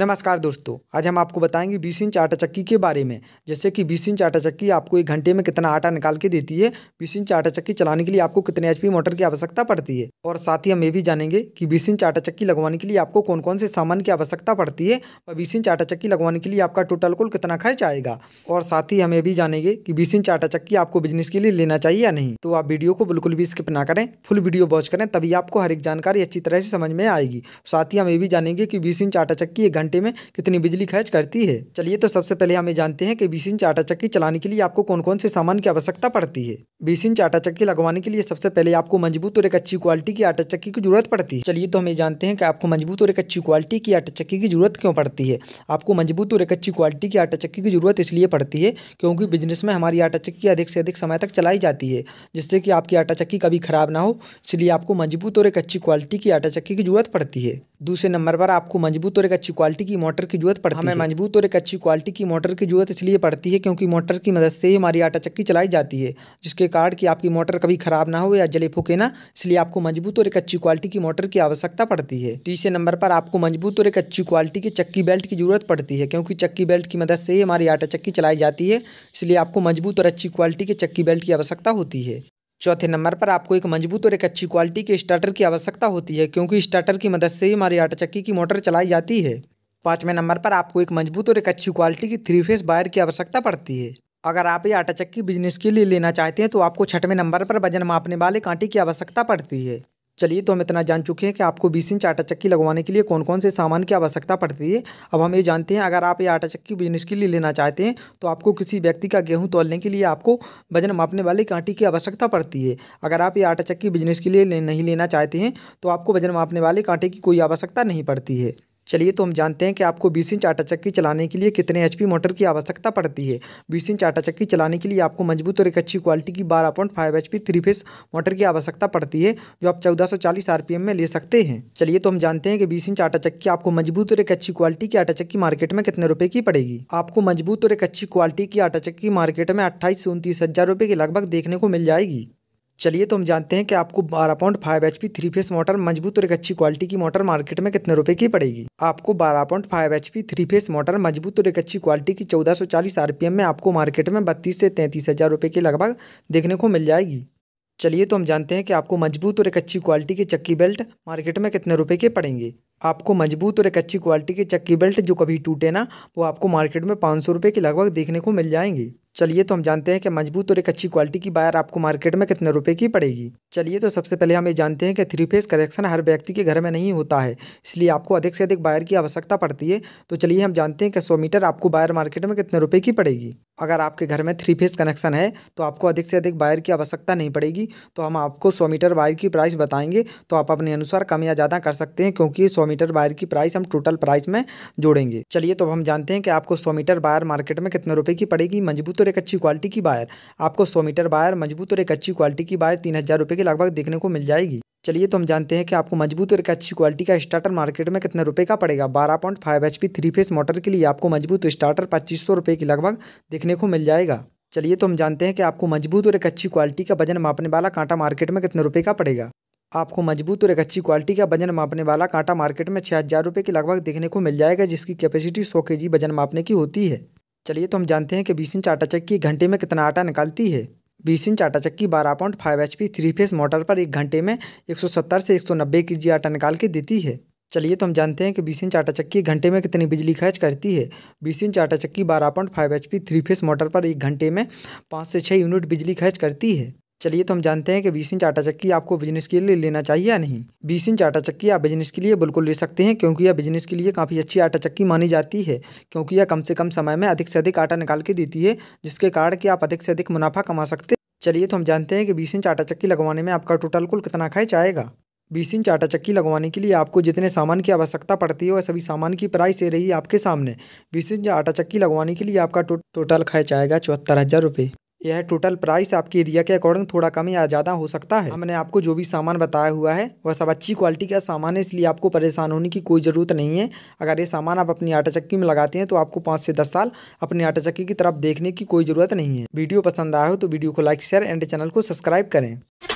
नमस्कार दोस्तों आज हम आपको बताएंगे बीस इंच आटा चक्की के बारे में जैसे कि बीस इंच आटा चक्की आपको एक घंटे में कितना आटा निकाल के देती है बीस इंच आटा चक्की चलाने के लिए आपको कितने एचपी मोटर की आवश्यकता पड़ती है और साथ ही हम ये भी जानेंगे कि बीस इंच आटा चक्की लगवाने के लिए आपको कौन कौन से सामान की आवश्यकता पड़ती है और बीस इंच आटा चक्की लगवाने के लिए आपका टोटल कुल कितना खर्च आएगा और साथ ही हम ये भी जानेंगे कि बीस इंच आटा चक्की आपको बिजनेस के लिए लेना चाहिए या नहीं तो आप वीडियो को बिल्कुल भी स्किप ना करें फुल वीडियो वॉच करें तभी आपको हर एक जानकारी अच्छी तरह से समझ में आएगी साथ ही हम ये भी जानेंगे कि बीस इंच आटा चक्की एक घंटे में कितनी बिजली खर्च करती है चलिए तो सबसे पहले हमें जानते हैं कि बीस इंच आटा चक्की चलाने के लिए आपको कौन कौन से सामान की आवश्यकता पड़ती है बीस इंच आटा चक्की लगवाने के लिए सबसे पहले आपको मजबूत और एक अच्छी क्वालिटी की आटा चक्की की जरूरत पड़ती है चलिए तो हमें जानते हैं कि आपको मजबूत और एक अच्छी क्वालिटी की आटा चक्की की जरूरत क्यों पड़ती है आपको मजबूत और एक अच्छी क्वालिटी की आटा चक्की की जरूरत इसलिए पड़ती है क्योंकि बिजनेस में हमारी आटा चक्की अधिक से अधिक समय तक चलाई जाती है जिससे कि आपकी आटा चक्की कभी खराब ना हो इसलिए आपको मजबूत और एक अच्छी क्वालिटी की आटा चक्की की जरूरत पड़ती है दूसरे नंबर पर आपको मजबूत और एक अच्छी क्वालिटी की मोटर की जरूरत पड़ती हमें हाँ, है हमें मजबूत और एक अच्छी क्वालिटी की मोटर की जरूरत इसलिए पड़ती है क्योंकि मोटर की मदद से ही हमारी आटा चक्की चलाई जाती है जिसके कारण कि आपकी मोटर कभी खराब ना हो या जले फूके ना इसलिए आपको मजबूत और एक अच्छी क्वालिटी की मोटर की आवश्यकता पड़ती है तीसरे नंबर पर आपको मजबूत और एक अच्छी क्वालिटी की चक्की बेल्ट की जरूरत पड़ती है क्योंकि चक्की बेल्ट की मदद से ही हमारी आटा चक्की चलाई जाती है इसलिए आपको मजबूत और अच्छी क्वालिटी की चक्की बेल्ट की आवश्यकता होती है चौथे नंबर पर आपको एक मजबूत और एक अच्छी क्वालिटी के स्टार्टर की आवश्यकता होती है क्योंकि स्टार्टर की मदद से ही हमारी आटा चक्की की मोटर चलाई जाती है पाँचवें नंबर पर आपको एक मजबूत और एक अच्छी क्वालिटी की थ्री फेस वायर की आवश्यकता पड़ती है अगर आप ये आटा चक्की बिजनेस के लिए लेना चाहते हैं तो आपको छठवें नंबर पर वजन मापने वाले कांटे की आवश्यकता पड़ती है चलिए तो हम इतना जान चुके हैं कि आपको बीस इंच आटा चक्की लगवाने के लिए कौन कौन से सामान की आवश्यकता पड़ती है अब हम ये जानते हैं अगर आप ये आटा चक्की बिजनेस के लिए लेना चाहते हैं तो आपको किसी व्यक्ति का गेहूं तोलने के लिए आपको वजन मापने वाली कांटी की आवश्यकता पड़ती है अगर आप ये आटा चक्की बिजनेस के लिए नहीं लेना चाहते हैं तो आपको वजन मापने वाले कांटे की कोई आवश्यकता नहीं पड़ती है चलिए तो हम जानते हैं कि आपको बीस इंच आटा चक्की चलाने के लिए कितने एच मोटर की आवश्यकता पड़ती है बीस इंच आटा चक्की चलाने के लिए आपको मजबूत और एक अच्छी क्वालिटी की बारह point five H three phase motor की आवश्यकता पड़ती है जो आप चौदह सौ चालीस एम में ले सकते हैं चलिए तो हम जानते हैं कि बीस इंच आटा चक्की आपको मजबूत और एक अच्छी क्वालिटी की आटा चक्की मार्केट में कितने रुपये की पड़ेगी आपको मजबूत और एक अच्छी क्वालिटी की आटा चक्की मार्केट में अट्ठाईस से उनतीस हजार रुपये के लगभग देखने को मिल जाएगी चलिए तो हम जानते हैं कि आपको बारह point five H P three phase motor मजबूत और एक अच्छी क्वालिटी की मोटर मार्केट में कितने रुपए की पड़ेगी आपको बारह point five H P three phase motor मजबूत और एक अच्छी क्वालिटी की चौदह सौ चालीस आरपीएम में आपको मार्केट में बत्तीस से तैंतीस हज़ार रुपये के लगभग देखने को मिल जाएगी चलिए तो हम जानते हैं कि आपको मजबूत और एक अच्छी क्वालिटी के चक्की बेल्ट मार्केट में कितने रुपए के पड़ेंगे आपको मजबूत और एक अच्छी क्वालिटी के चक्की बेल्ट जो कभी टूटे ना वो आपको मार्केट में पाँच सौ रुपये के लगभग देखने को मिल जाएंगे चलिए तो हम जानते हैं कि मजबूत और एक अच्छी क्वालिटी की वायर आपको मार्केट में कितने रुपए की पड़ेगी चलिए तो सबसे पहले हम ये जानते हैं कि थ्री फेस कनेक्शन हर व्यक्ति के घर में नहीं होता है इसलिए आपको अधिक से अधिक वायर की आवश्यकता पड़ती है तो चलिए हम जानते हैं कि सौ मीटर आपको वायर मार्केट में कितने रुपये की पड़ेगी अगर आपके घर में थ्री फेस कनेक्शन है तो आपको अधिक से अधिक वायर की आवश्यकता नहीं पड़ेगी तो हम आपको सौ मीटर वायर की प्राइस बताएंगे तो आप अपने अनुसार कम या ज़्यादा कर सकते हैं क्योंकि सौ मीटर वायर की प्राइस हम टोटल प्राइस में जोड़ेंगे चलिए तो हम जानते हैं कि आपको सौ मीटर वायर मार्केट में कितने रुपये की पड़ेगी मजबूत और और एक अच्छी क्वालिटी की वायर आपको सौ मीटर वायर मजबूत और एक अच्छी क्वालिटी की वायर तीन हज़ार रुपये के लगभग देखने को मिल जाएगी चलिए तो हम जानते हैं कि आपको मजबूत और एक अच्छी क्वालिटी का स्टार्टर मार्केट में कितने रुपए का पड़ेगा बारह point five H P three phase motor के लिए आपको मजबूत स्टार्टर पच्चीस सौ रुपये के लगभग देखने को मिल जाएगा चलिए तो हम जानते हैं कि आपको मजबूत और एक अच्छी क्वालिटी का वजन मापने वाला कांटा मार्केट में कितने रुपये का पड़ेगा आपको मजबूत और एक अच्छी क्वालिटी का वजन मापने वाला कांटा मार्केट में छः हज़ार रुपये के लगभग देखने को मिल जाएगा जिसकी कैपेसिटी सौ के जी वजन मापने की होती है चलिए तो हम जानते हैं कि बीस इंच आटा चक्की घंटे में कितना आटा निकालती है बीस इंच आटा चक्की बारह point five H P three phase motor पर एक घंटे में एक सौ सत्तर से एक सौ नब्बे के जी आटा निकाल के देती है चलिए तो हम जानते हैं कि बीस इंच आटा चक्की घंटे में कितनी बिजली खर्च करती है बीस इंच आटा चक्की बारह point five H P three phase motor पर एक घंटे में पाँच से छः यूनिट बिजली खर्च करती है चलिए तो हम जानते हैं कि बीस इंच आटा चक्की आपको बिजनेस के लिए लेना चाहिए या नहीं बीस इंच आटा चक्की आप बिजनेस के लिए बिल्कुल ले सकते हैं क्योंकि यह बिजनेस के लिए काफ़ी अच्छी आटा चक्की मानी जाती है क्योंकि यह कम से कम समय में अधिक से अधिक आटा निकाल के देती है जिसके कारण कि आप अधिक से अधिक मुनाफा कमा सकते चलिए तो हम जानते हैं कि बीस इंच आटा चक्की लगवाने में आपका टोटल कुल कितना खर्च आएगा बीस इंच आटा चक्की लगवाने के लिए आपको जितने सामान की आवश्यकता पड़ती है वह सभी सामान की प्राइस रही आपके सामने बीस इंच आटा चक्की लगवाने के लिए आपका टोटल खर्च आएगा चौहत्तर हज़ार रुपये यह टोटल प्राइस आपके एरिया के अकॉर्डिंग थोड़ा कम या ज़्यादा हो सकता है हमने आपको जो भी सामान बताया हुआ है वह सब अच्छी क्वालिटी का सामान है इसलिए आपको परेशान होने की कोई ज़रूरत नहीं है अगर ये सामान आप अपनी आटा चक्की में लगाते हैं तो आपको पाँच से दस साल अपनी आटा चक्की की तरफ देखने की कोई ज़रूरत नहीं है वीडियो पसंद आया हो तो वीडियो को लाइक शेयर एंड चैनल को सब्सक्राइब करें